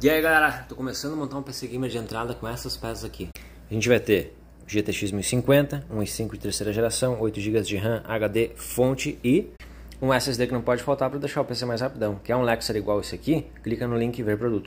E aí galera, tô começando a montar um PC Gamer de entrada com essas peças aqui. A gente vai ter GTX 1050, um i5 de terceira geração, 8 GB de RAM, HD, fonte e um SSD que não pode faltar para deixar o PC mais rapidão. Quer é um Lexer igual esse aqui? Clica no link e ver produto.